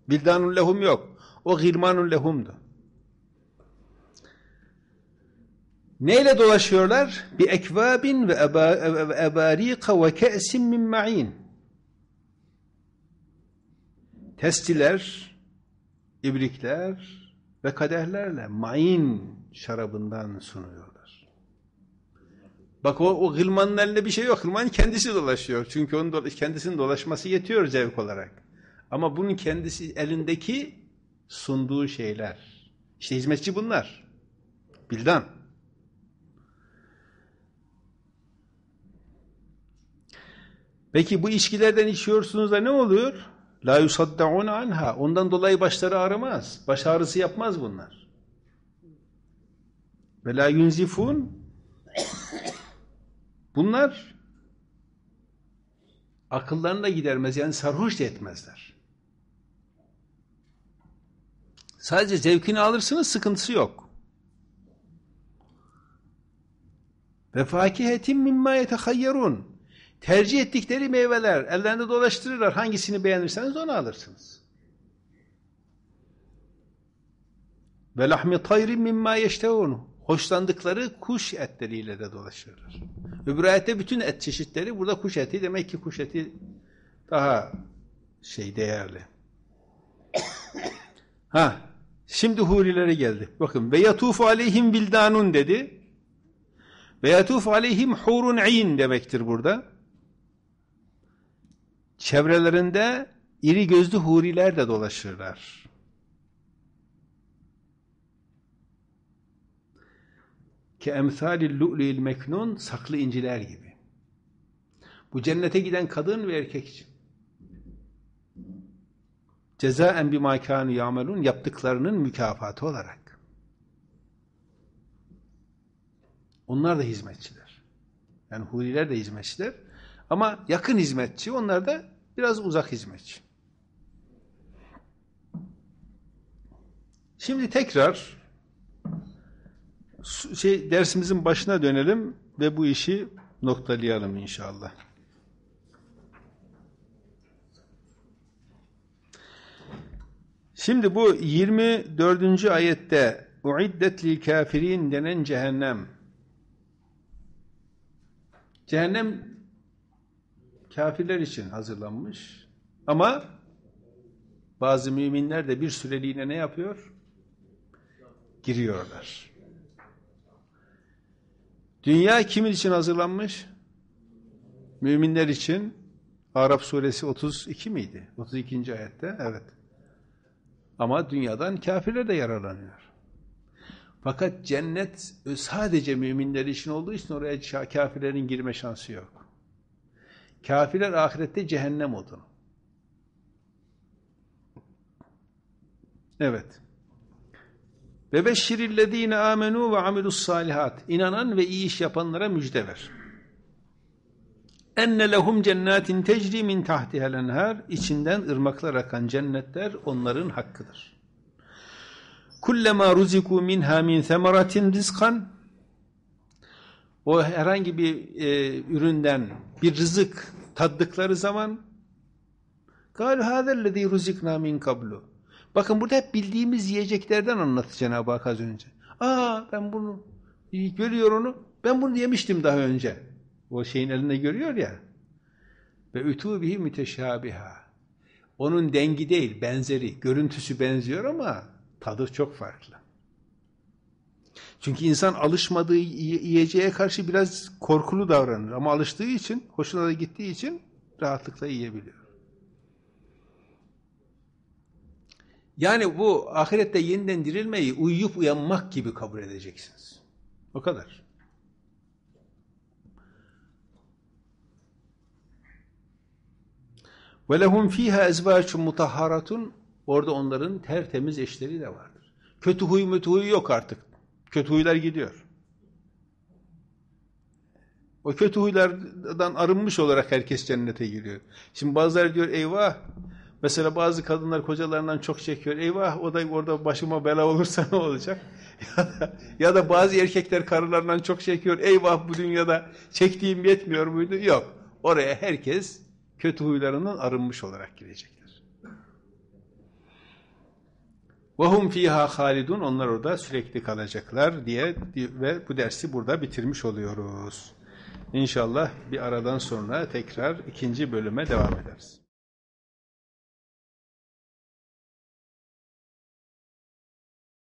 Vildanun lehum yok. O girmanun lehumdu. Neyle dolaşıyorlar? Bi ekvabin ve ebarika ve ke'sin min ma'in. Testiler, ibrikler, ve kadehlerle main şarabından sunuyorlar. Bak o, o gılmanın elinde bir şey yok. Gılmanın kendisi dolaşıyor. Çünkü onun dolaş, kendisinin dolaşması yetiyor zevk olarak. Ama bunun kendisi elindeki sunduğu şeyler. İşte hizmetçi bunlar. Bildan. Peki bu içkilerden içiyorsunuz da ne oluyor? La yusaddaun anha. Ondan dolayı başları ağrımaz. Baş ağrısı yapmaz bunlar. Ve la yunzifun. Bunlar akıllarını da gidermez. Yani sarhoş da etmezler. Sadece zevkini alırsınız sıkıntısı yok. Ve fakihetin mimma yetehayyerun. Tercih ettikleri meyveler ellerinde dolaştırırlar. Hangisini beğenirseniz onu alırsınız. Ve lahmi tayrin mimma yeştevunu. Hoşlandıkları kuş etleriyle de dolaşırlar. Öbür ayette bütün et çeşitleri burada kuş eti. Demek ki kuş eti daha şey değerli. ha, şimdi hurilere geldi. Bakın ve yatufu aleyhim bildanun dedi. Ve yatufu aleyhim hurun in demektir burada çevrelerinde iri gözlü huriler de dolaşırlar. Ke emsalil lu'lil meknun saklı inciler gibi. Bu cennete giden kadın ve erkek için. Cezaen bima kânü yamelun yaptıklarının mükafatı olarak. Onlar da hizmetçiler. Yani huriler de hizmetçiler. Ama yakın hizmetçi, onlar da biraz uzak hizmetçi. Şimdi tekrar şey dersimizin başına dönelim ve bu işi noktalayalım inşallah. Şimdi bu 24. ayette uiddet lil kafirin denen cehennem cehennem kafirler için hazırlanmış. Ama bazı müminler de bir süreliğine ne yapıyor? Giriyorlar. Dünya kimin için hazırlanmış? Müminler için Arap suresi 32 miydi? 32. ayette evet. Ama dünyadan kafirler de yararlanıyor. Fakat cennet sadece müminler için olduğu için oraya kafirlerin girme şansı yok. Kafirler ahirette cehennem odunu. Evet. Ve beşşirillezine amenu ve amilus salihat. İnanan ve iyi iş yapanlara müjde ver. Enne lehum cennetin tecri min tahtihel enher. İçinden ırmaklar akan cennetler onların hakkıdır. Kullema ruziku minha min semeratin rizkan o herhangi bir e, üründen bir rızık taddıkları zaman قَالُ هَذَا الَّذ۪ي رُزِقْنَا مِنْ kablu. Bakın burada hep bildiğimiz yiyeceklerden anlattı Cenab-ı Hak az önce. Aa ben bunu görüyor onu. Ben bunu yemiştim daha önce. O şeyin elinde görüyor ya. Ve ütü ütubihi müteşabiha. Onun dengi değil, benzeri. Görüntüsü benziyor ama tadı çok farklı. Çünkü insan alışmadığı yiyeceğe karşı biraz korkulu davranır ama alıştığı için, hoşuna da gittiği için rahatlıkla yiyebiliyor. Yani bu ahirette yeniden dirilmeyi uyuyup uyanmak gibi kabul edeceksiniz. O kadar. Ve lehum fiha ezvacun mutahharatun orada onların tertemiz eşleri de vardır. Kötü huy mütü huy yok artık. Kötü huylar gidiyor. O kötü huylardan arınmış olarak herkes cennete giriyor. Şimdi bazıları diyor eyvah Mesela bazı kadınlar kocalarından çok çekiyor. Eyvah o da orada başıma bela olursa ne olacak? ya, da, bazı erkekler karılarından çok çekiyor. Eyvah bu dünyada çektiğim yetmiyor muydu? Yok. Oraya herkes kötü huylarından arınmış olarak girecek. وَهُمْ fiha halidun Onlar orada sürekli kalacaklar diye ve bu dersi burada bitirmiş oluyoruz. İnşallah bir aradan sonra tekrar ikinci bölüme devam ederiz.